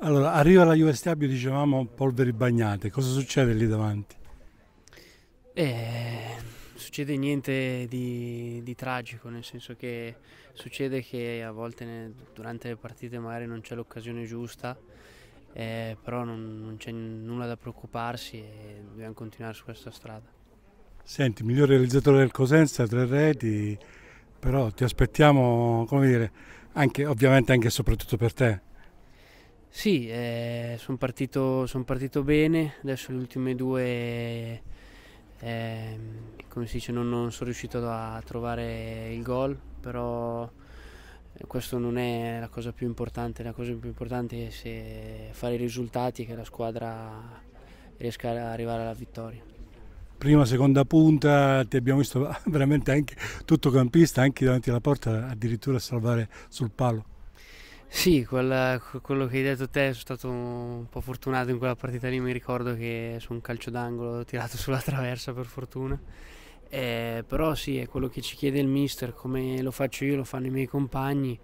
Allora, arriva la Juve Stabio, dicevamo, polveri bagnate. Cosa succede lì davanti? Eh, succede niente di, di, tragico, nel senso che succede che a volte ne, durante le partite magari non c'è l'occasione giusta, eh, però non, non c'è nulla da preoccuparsi e dobbiamo continuare su questa strada. Senti, miglior realizzatore del Cosenza, tre reti, però ti aspettiamo, come dire, anche, ovviamente anche e soprattutto per te. Sì, eh, sono partito, son partito, bene, adesso le ultime due, eh, come si dice, non, non, sono riuscito a trovare il gol, però eh, questo non è la cosa più importante, la cosa più importante è fare i risultati e che la squadra riesca ad arrivare alla vittoria. Prima, seconda punta, ti abbiamo visto veramente anche tutto campista, anche davanti alla porta, addirittura salvare sul palo. Sì, quella, quello che hai detto te, sono stato un po' fortunato in quella partita lì, mi ricordo che su un calcio d'angolo ho tirato sulla traversa per fortuna. Eh, però sì, è quello che ci chiede il mister, come lo faccio io, lo fanno i miei compagni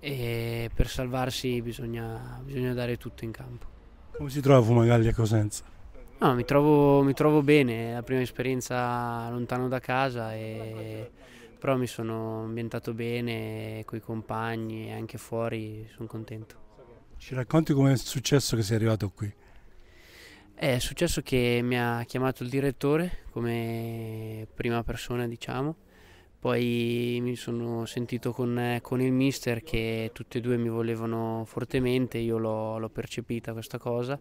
e per salvarsi bisogna, bisogna dare tutto in campo. Come si trova Fumagalli a Cosenza? No, mi trovo, mi trovo bene, è la prima esperienza lontano da casa e però mi sono ambientato bene con i compagni e anche fuori, sono contento. Ci racconti come è successo che sei arrivato qui? Eh, è successo che mi ha chiamato il direttore come prima persona, diciamo, poi mi sono sentito con, con il mister che tutti e due mi volevano fortemente, io l'ho, l'ho percepita questa cosa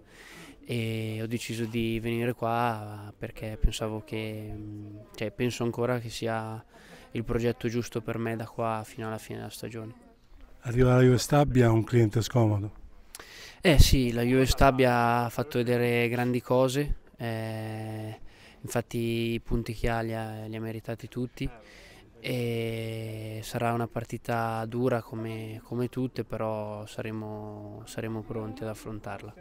e ho deciso di venire qua perché pensavo che, cioè penso ancora che sia il progetto giusto per me da qua fino alla fine della stagione. Arrivare alla Juve Stabia è un cliente scomodo? Eh sì, la Juve Stabia ha fatto vedere grandi cose, eh, infatti i punti che ha li ha, li ha meritati tutti e sarà una partita dura come, come tutte, però saremo, saremo pronti ad affrontarla.